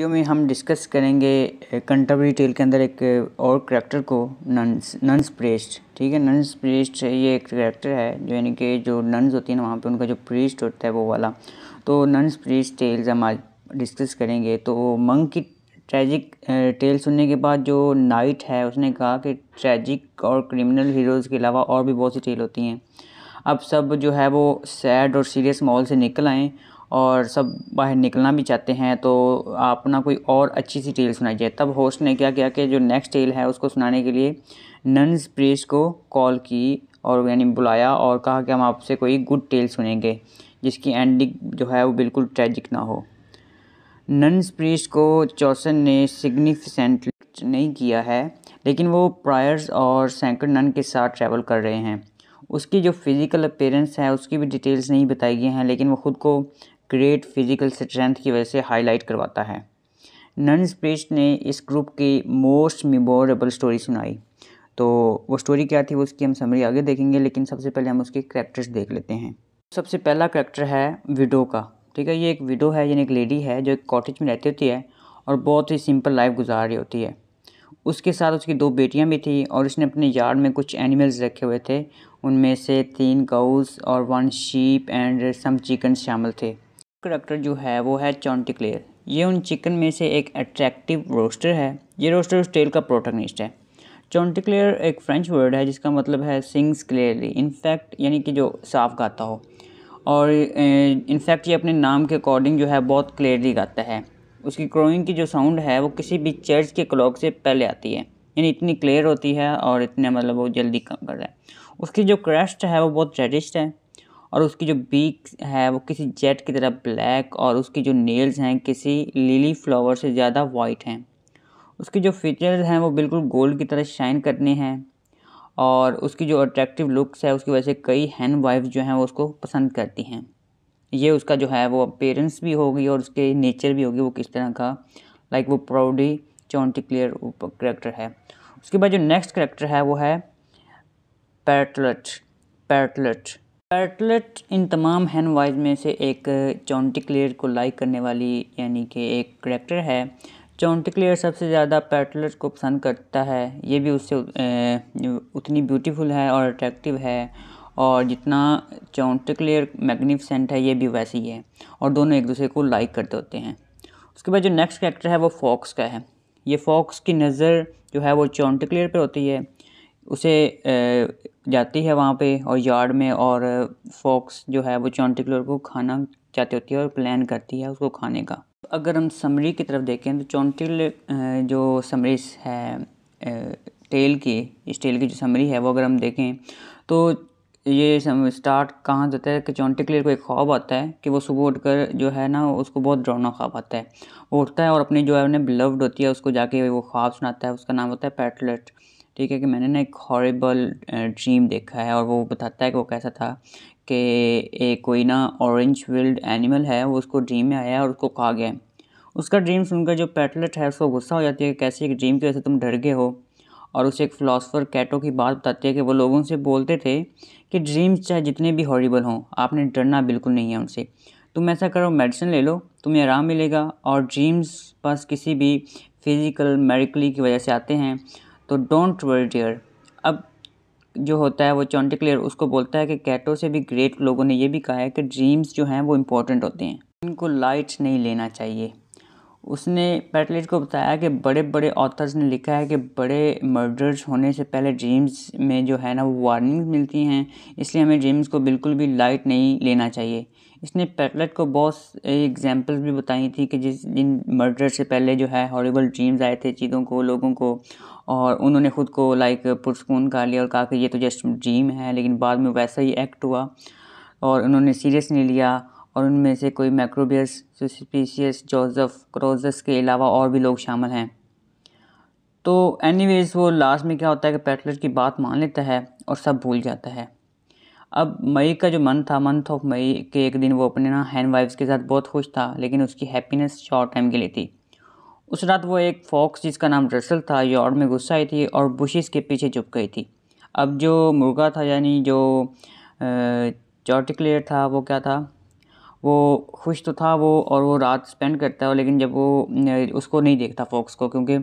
video में हम discuss करेंगे कंटरवरी टेल के अंदर एक और करैक्टर को नंस नन्स प्रेस्ट ठीक है नन्स प्रेस्ट ये एक करैक्टर है जो यानी कि जो नन्स होती है ना वहाँ पे उनका जो प्रेस्ट होता है वो वाला तो नन्स प्रेस्ट टेल्स हम आज डिस्कस करेंगे तो मंग की ट्रैजिक टेल सुनने के बाद जो नाइट है उसने कहा कि ट्रैजिक और क्रिमिनल हीरोज़ के अलावा और भी बहुत सी टेल होती हैं अब सब जो है वो सैड और सीरियस माहौल से निकल आएँ और सब बाहर निकलना भी चाहते हैं तो आप ना कोई और अच्छी सी टेल सुनाई जाए तब होस्ट ने क्या किया कि जो नेक्स्ट टेल है उसको सुनाने के लिए नन्स प्रेस को कॉल की और यानी बुलाया और कहा कि हम आपसे कोई गुड टेल सुनेंगे जिसकी एंडिंग जो है वो बिल्कुल ट्रैजिक ना हो नन्स प्रेस को चौसन ने सिग्निफिसेंट नहीं किया है लेकिन वो प्रायर्स और सेंकड़ नन के साथ ट्रैवल कर रहे हैं उसकी जो फिज़िकल अपेयरेंस है उसकी भी डिटेल्स नहीं बताई गई हैं लेकिन वो ख़ुद को ग्रेट फिजिकल स्ट्रेंथ की वजह से हाईलाइट करवाता है नन स्प्रिस्ट ने इस ग्रुप की मोस्ट मेमोरेबल स्टोरी सुनाई तो वो स्टोरी क्या थी वो उसकी हम समरी आगे देखेंगे लेकिन सबसे पहले हम उसके करेक्टर्स देख लेते हैं सबसे पहला करेक्टर है विडो का ठीक है ये एक विडो है यानी एक लेडी है जो एक कॉटेज में रहती होती है और बहुत ही सिंपल लाइफ गुजार रही होती है उसके साथ उसकी दो बेटियां भी थी और उसने अपने यार्ड में कुछ एनिमल्स रखे हुए थे उनमें से तीन गाउस और one sheep and some chicken शामिल थे करैक्टर जो है वो है चॉन्टिक्लेयर ये उन चिकन में से एक अट्रैक्टिव रोस्टर है ये रोस्टर उस टेल का प्रोटोनिस्ट है चॉन्टिक्लेयर एक फ्रेंच वर्ड है जिसका मतलब है सिंग्स क्लियरली इनफैक्ट यानी कि जो साफ गाता हो और इनफैक्ट ये अपने नाम के अकॉर्डिंग जो है बहुत क्लियरली गाता है उसकी क्रोइंग की जो साउंड है वो किसी भी चर्च के क्लॉक से पहले आती है यानी इतनी क्लियर होती है और इतने मतलब वो जल्दी कम कर रहा है उसकी जो क्रस्ट है वो बहुत रेडिस्ट है और उसकी जो बीक है वो किसी जेट की तरह ब्लैक और उसकी जो नेल्स हैं किसी लिली फ्लावर से ज़्यादा वाइट हैं उसके जो फीचर्स हैं वो बिल्कुल गोल्ड की तरह शाइन करने हैं और उसकी जो अट्रैक्टिव लुक्स है उसकी वजह से कई हैंड वाइफ जो हैं वो उसको पसंद करती हैं ये उसका जो है वो अपेरेंस भी होगी और उसके नेचर भी होगी वो किस तरह का लाइक वो प्राउडी चौंटी क्लियर करेक्टर है उसके बाद जो नेक्स्ट करेक्टर है वो है पैटलट पैटलट पैटलेट इन तमाम हैंड वाइज में से एक चौंटिक्लेयर को लाइक करने वाली यानी कि एक करेक्टर है चौंटिक्लेयर सबसे ज़्यादा पैटलेट को पसंद करता है ये भी उससे उतनी ब्यूटीफुल है और अट्रैक्टिव है और जितना चौंटिक्लेयर मैग्निफिसेंट है ये भी वैसी ही है और दोनों एक दूसरे को लाइक करते होते हैं उसके बाद जो नेक्स्ट करेक्टर है वो फॉक्स का है ये फॉक्स की नज़र जो है वो चौंटिक्लेयर पर होती है उसे जाती है वहाँ पे और यार्ड में और फॉक्स जो है वो चॉन्टिकलर को खाना चाहती होती है और प्लान करती है उसको खाने का अगर हम समरी की तरफ देखें तो चौंटिल जो समरी है टेल की इस टेल की जो समरी है वो अगर हम देखें तो ये स्टार्ट कहाँ जाता है कि चॉन्टिकलर को एक ख्वाब आता है कि वो सुबह उठकर जो है ना उसको बहुत डरावना ख्वाब आता है वो उठता है और अपनी जो है उन्हें बिलव्ड होती है उसको जाके वो ख्वाब सुनाता है उसका नाम होता है पैटलेट ठीक है कि मैंने ना एक हॉरेबल ड्रीम देखा है और वो बताता है कि वो कैसा था कि एक कोई ना ऑरेंज विल्ड एनिमल है वो उसको ड्रीम में आया और उसको कहा गया उसका ड्रीम सुनकर जो पैटलेट है उसको गुस्सा हो जाती है कि कैसे एक ड्रीम की वजह से तुम डर गए हो और उसे एक फ़िलासफ़र कैटो की बात बताती है कि वो लोगों से बोलते थे कि ड्रीम्स चाहे जितने भी हॉरीबल हों आपने डरना बिल्कुल नहीं है उनसे तुम ऐसा करो मेडिसिन ले लो तुम्हें आराम मिलेगा और ड्रीम्स बस किसी भी फिज़िकल मेडिकली की वजह से आते हैं तो डोंट वरी डियर अब जो होता है वो चौंटी क्लियर उसको बोलता है कि कैटो से भी ग्रेट लोगों ने ये भी कहा है कि ड्रीम्स जो हैं वो इम्पोर्टेंट होते हैं इनको लाइट नहीं लेना चाहिए उसने पैटलेट को बताया कि बड़े बड़े ऑथर्स ने लिखा है कि बड़े मर्डर्स होने से पहले ड्रीम्स में जो है ना वो वार्निंग मिलती हैं इसलिए हमें ड्रीम्स को बिल्कुल भी लाइट नहीं लेना चाहिए इसने पैटलेट को बहुत एग्जाम्पल्स भी बताई थी कि जिस जिन मर्डर से पहले जो है हॉरेबल ड्रीम्स आए थे चीज़ों को लोगों को और उन्होंने ख़ुद को लाइक पुरस्कून कर लिया और कहा कि ये तो जस्ट ड्रीम है लेकिन बाद में वैसा ही एक्ट हुआ और उन्होंने सीरियस नहीं लिया और उनमें से कोई मैक्रोबियस सुस्पीशियस जोजफ क्रोजस के अलावा और भी लोग शामिल हैं तो एनीवेज़ वो लास्ट में क्या होता है कि पैटलर की बात मान लेता है और सब भूल जाता है अब मई का जो मंथ था मंथ ऑफ मई के एक दिन वो अपने ना हैंड वाइफ्स के साथ बहुत खुश था लेकिन उसकी हैप्पीनेस शॉर्ट टाइम के लिए थी उस रात वो एक फॉक्स जिसका नाम रसल था यॉर्ड में गुस्सा आई थी और बुशिस के पीछे छुप गई थी अब जो मुर्गा था यानी जो चॉटिक्लेयर था वो क्या था वो खुश तो था वो और वो रात स्पेंड करता है लेकिन जब वो उसको नहीं देखता फॉक्स को क्योंकि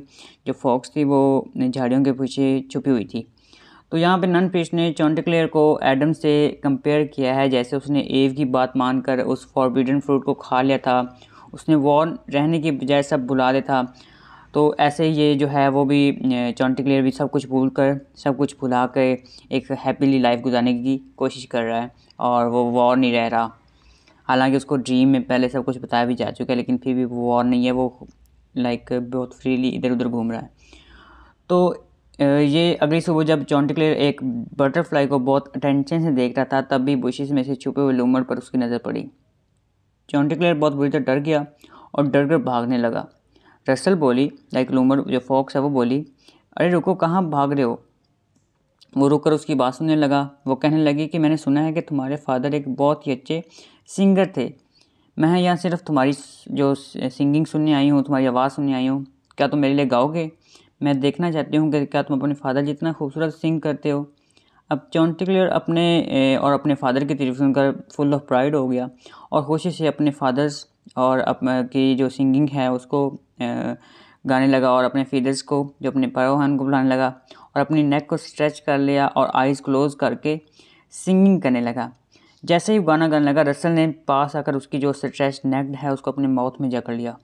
जो फॉक्स थी वो झाड़ियों के पीछे छुपी हुई थी तो यहाँ पे नन फिश ने चॉन्टिक्लेयर को एडम से कंपेयर किया है जैसे उसने एव की बात मानकर उस फॉरबिडन फ्रूट को खा लिया था उसने वॉर रहने की बजाय सब भुला दिया था तो ऐसे ये जो है वो भी चॉन्टिक्लेयर भी सब कुछ भूल कर सब कुछ भुला कर एक हैप्पीली लाइफ गुजारने की कोशिश कर रहा है और वो वॉर नहीं रह रहा हालांकि उसको ड्रीम में पहले सब कुछ बताया भी जा चुका है लेकिन फिर भी वो वॉर नहीं है वो लाइक बहुत फ्रीली इधर उधर घूम रहा है तो ये अगली सुबह जब चौंटिक्लेयर एक बटरफ्लाई को बहुत अटेंशन से देख रहा था तब भी बुशेस में से छुपे हुए लूमर पर उसकी नज़र पड़ी चौंटिक्लेयर बहुत बुरी तरह डर गया और डर कर भागने लगा रसल बोली लाइक लूमर जो फॉक्स है वो बोली अरे रुको कहाँ भाग रहे हो वो रुक कर उसकी बात सुनने लगा वो कहने लगी कि मैंने सुना है कि तुम्हारे फादर एक बहुत ही अच्छे सिंगर थे मैं यहाँ सिर्फ तुम्हारी जो सिंगिंग सुनने आई हूँ तुम्हारी आवाज़ सुनने आई हूँ क्या तुम मेरे लिए गाओगे मैं देखना चाहती हूँ कि क्या तुम अपने फादर जितना खूबसूरत सिंग करते हो अब चॉन्टिक्लियर अपने और अपने फादर की तरफ सुनकर फुल ऑफ प्राइड हो गया और खुशी से अपने फादर्स और अप की जो सिंगिंग है उसको गाने लगा और अपने फीदर्स को जो अपने पैरोहन को बुलाने लगा और अपनी नेक को स्ट्रेच कर लिया और आइज़ क्लोज़ करके सिंगिंग करने लगा जैसे ही गाना गाने लगा रसल ने पास आकर उसकी जो स्ट्रेच नेक है उसको अपने माउथ में जकड़ लिया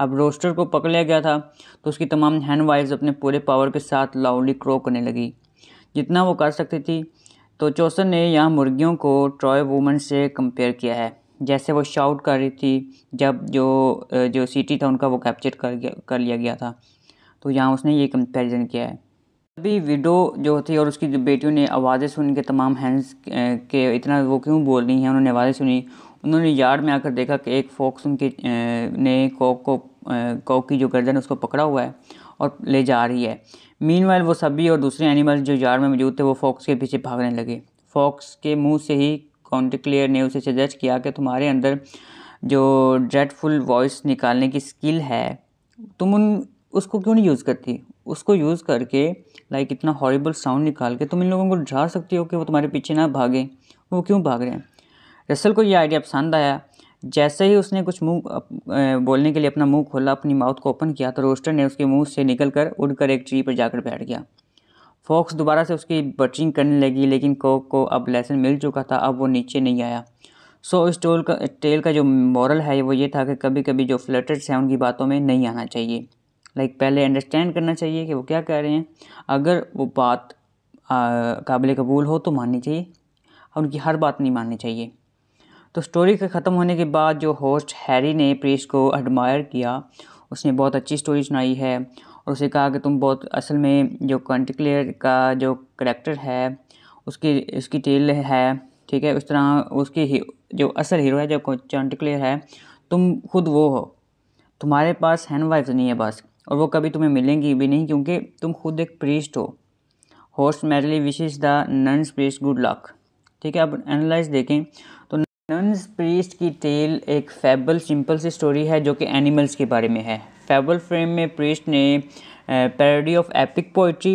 अब रोस्टर को पकड़ लिया गया था तो उसकी तमाम हैंड वाइव्स अपने पूरे पावर के साथ लाउडली क्रो करने लगी जितना वो कर सकती थी तो चौसन ने यहाँ मुर्गियों को ट्रॉय वूमन से कंपेयर किया है जैसे वो शाउट कर रही थी जब जो जो सिटी था उनका वो कैप्चर कर गया कर लिया गया था तो यहाँ उसने ये कंपेरिज़न किया है अभी विडो जो थी और उसकी बेटियों ने आवाज़ें सुन के तमाम हैंड्स के इतना वो क्यों बोल रही हैं उन्होंने आवाज़ें सुनी उन्होंने यार्ड में आकर देखा कि एक फोक्स उनकी ने कॉक को कॉक की जो गर्दन है उसको पकड़ा हुआ है और ले जा रही है मीन वो सभी और दूसरे एनिमल जो यार्ड में मौजूद थे वो फॉक्स के पीछे भागने लगे फॉक्स के मुंह से ही कॉन्टिक्लेयर ने उसे सजेस्ट किया कि तुम्हारे अंदर जो ड्रेडफुल वॉइस निकालने की स्किल है तुम उन उसको क्यों नहीं यूज़ करती उसको यूज़ करके लाइक इतना हॉरेबल साउंड निकाल के तुम इन लोगों को डरा सकती हो कि वो तुम्हारे पीछे ना भागें वो क्यों भाग रहे हैं रसल को ये आइडिया पसंद आया जैसे ही उसने कुछ मुंह बोलने के लिए अपना मुंह खोला अपनी माउथ को ओपन किया तो रोस्टर ने उसके मुंह से निकलकर उड़कर एक ट्री पर जाकर बैठ गया फॉक्स दोबारा से उसकी बचिंग करने लगी लेकिन कोक को अब लेसन मिल चुका था अब वो नीचे नहीं आया सो इस टोल का टेल का जो मॉरल है वो ये था कि कभी कभी जो फ्लटर्स हैं उनकी बातों में नहीं आना चाहिए लाइक like, पहले अंडरस्टैंड करना चाहिए कि वो क्या कह रहे हैं अगर वो बात काबिल कबूल हो तो माननी चाहिए उनकी हर बात नहीं माननी चाहिए तो स्टोरी के ख़त्म होने के बाद जो होस्ट हैरी ने प्रेस को एडमायर किया उसने बहुत अच्छी स्टोरी सुनाई है और उसे कहा कि तुम बहुत असल में जो कंटिक्लेयर का जो करेक्टर है उसकी उसकी टेल है ठीक है उस तरह उसकी जो असल हीरो है जो कंटिक्लेयर है तुम खुद वो हो तुम्हारे पास हैंड वाइफ नहीं है बस और वो कभी तुम्हें मिलेंगी भी नहीं क्योंकि तुम खुद एक प्रीस्ट हो host merrily wishes the nun's priest good luck ठीक है अब एनालाइज देखें डंस प्रीस्ट की टेल एक फेबल सिंपल सी स्टोरी है जो कि एनिमल्स के बारे में है फेबल फ्रेम में प्रीस्ट ने पैरडी ऑफ एपिक पोइट्री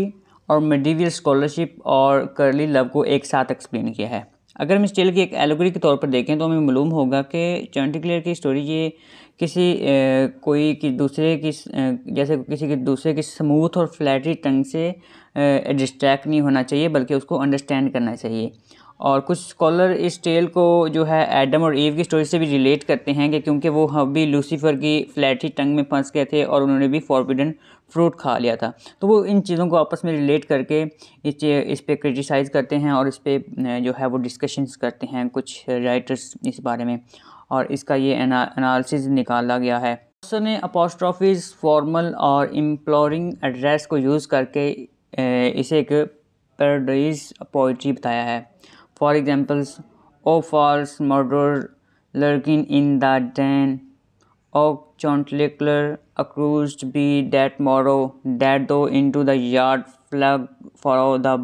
और मेडिवियल स्कॉलरशिप और करली लव को एक साथ एक्सप्लेन किया है अगर हम इस टेल की एक एलोगरी के तौर पर देखें तो हमें मालूम होगा कि चंटिक्लेयर की स्टोरी ये किसी ए, कोई कि दूसरे की जैसे किसी के दूसरे की स्मूथ और फ्लैटरी टंग से डिस्ट्रैक्ट नहीं होना चाहिए बल्कि उसको अंडरस्टैंड करना चाहिए और कुछ स्कॉलर इस टेल को जो है एडम और ईव की स्टोरी से भी रिलेट करते हैं कि क्योंकि वो भी लूसीफर की फ्लैट ही टंग में फंस गए थे और उन्होंने भी फॉरबिडन फ्रूट खा लिया था तो वो इन चीज़ों को आपस में रिलेट करके इस इस पर क्रिटिसाइज़ करते हैं और इस पर जो है वो डिस्कशंस करते हैं कुछ राइटर्स इस बारे में और इसका ये एनालिसिस निकाला गया है ऑथर ने अपोस्ट्रॉफीज फॉर्मल और इम्प्लोरिंग एड्रेस को यूज़ करके इसे एक पैराडाइज पोइट्री बताया है examples O false murder lurking in the den O Chauntecleer accursed be that morrow that thou into the yard plug for the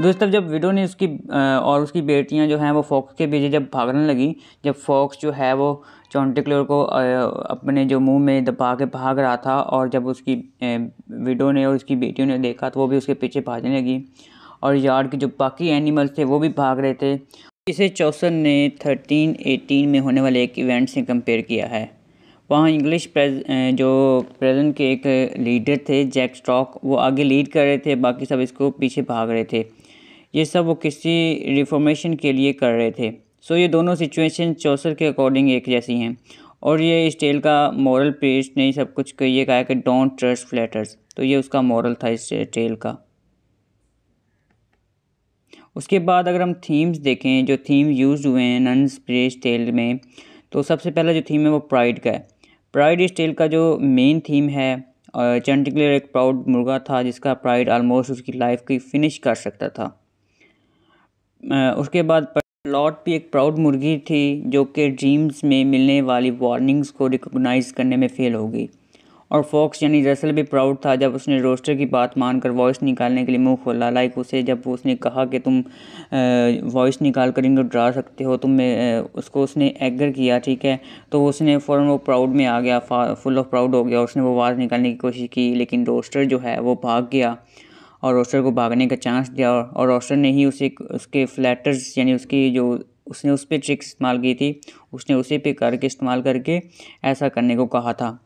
दूसरी तरफ जब विडो ने उसकी और उसकी बेटियां जो हैं वो फॉक्स के पीछे जब भागने लगी जब फॉक्स जो है वो चॉन्टिक्लोर को अपने जो मुंह में दबा के भाग रहा था और जब उसकी विडो ने और उसकी बेटियों ने देखा तो वो भी उसके पीछे भागने लगी और यार्ड के जो बाकी एनिमल थे वो भी भाग रहे थे इसे चौसन ने थर्टीन एटीन में होने वाले एक इवेंट से कंपेयर किया है वहाँ इंग्लिश प्रेज जो प्रेजेंट के एक लीडर थे जैक स्टॉक वो आगे लीड कर रहे थे बाकी सब इसको पीछे भाग रहे थे ये सब वो किसी रिफॉर्मेशन के लिए कर रहे थे सो ये दोनों सिचुएशन चौसर के अकॉर्डिंग एक जैसी हैं और ये इस टेल का मॉरल पेस्ट ने सब कुछ ये कहा कि डोंट ट्रस्ट फ्लैटर्स तो ये उसका मॉरल था इस टेल का उसके बाद अगर हम थीम्स देखें जो थीम यूज़ हुए हैं नन स्प्रेज टेल में तो सबसे पहला जो थीम है वो प्राइड का है प्राइड इस टेल का जो मेन थीम है चंटिकुलर एक प्राउड मुर्गा था जिसका प्राइड आलमोस्ट उसकी लाइफ की फिनिश कर सकता था उसके बाद लॉट भी एक प्राउड मुर्गी थी जो कि ड्रीम्स में मिलने वाली वार्निंग्स को रिकॉग्नाइज करने में फेल हो गई और फॉक्स यानी रसल भी प्राउड था जब उसने रोस्टर की बात मानकर वॉइस निकालने के लिए मुंह खोला लाइक उसे जब उसने कहा कि तुम वॉइस निकाल कर इनको डरा सकते हो तुम उसको उसने एगर किया ठीक है तो उसने फ़ौर वो प्राउड में आ गया फुल ऑफ प्राउड हो गया उसने वो आवाज़ निकालने की कोशिश की लेकिन रोस्टर जो है वो भाग गया और रोस्टर को भागने का चांस दिया और रोस्टर ने ही उसे उसके फ्लैटर्स यानी उसकी जो उसने उस पर ट्रिक इस्तेमाल की थी उसने उसी पे करके इस्तेमाल करके ऐसा करने को कहा था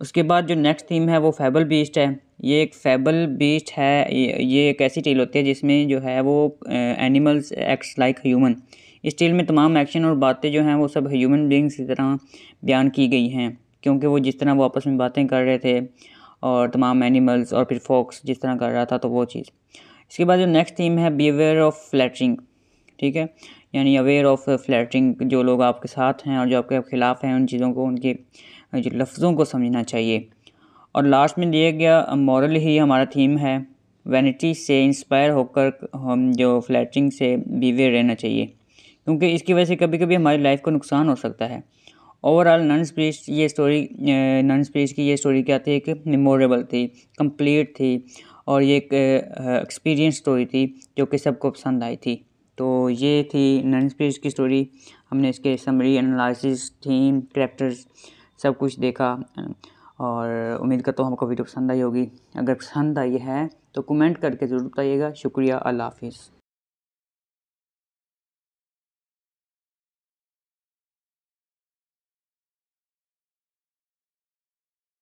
उसके बाद जो नेक्स्ट थीम है वो फेबल बीस्ट है ये एक फेबल बीस्ट है ये एक ऐसी टील होती है जिसमें जो है वो एनिमल्स एक्ट्स लाइक ह्यूमन इस टील में तमाम एक्शन और बातें जो हैं वो सब ह्यूमन बींग्स की तरह बयान की गई हैं क्योंकि वो जिस तरह वो आपस में बातें कर रहे थे और तमाम एनिमल्स और फिर फॉक्स जिस तरह कर रहा था तो वो चीज़ इसके बाद जो नेक्स्ट थीम है बी अवेयर ऑफ फ्लैटरिंग ठीक है यानी अवेयर ऑफ फ्लैटरिंग जो लोग आपके साथ हैं और जो आपके खिलाफ़ हैं उन चीज़ों को उनके जो लफ्ज़ों को समझना चाहिए और लास्ट में लिया गया मॉरल ही हमारा थीम है वैनिटी से इंस्पायर होकर हम जो फ्लैटिंग से बिवेयर रहना चाहिए क्योंकि इसकी वजह से कभी कभी हमारी लाइफ को नुकसान हो सकता है ओवरऑल नन स्पीच ये स्टोरी नन स्पीच की ये स्टोरी क्या थी एक मेमोरेबल थी कंप्लीट थी और ये एक एक्सपीरियंस स्टोरी थी जो कि सबको पसंद आई थी तो ये थी नन स्पीच की स्टोरी हमने इसके समरी एनालिसिस थीम करेक्टर्स सब कुछ देखा और उम्मीद करता हूँ आपको वीडियो पसंद आई होगी अगर पसंद आई है तो कमेंट करके ज़रूर बताइएगा शुक्रिया अल्लाह हाफिज़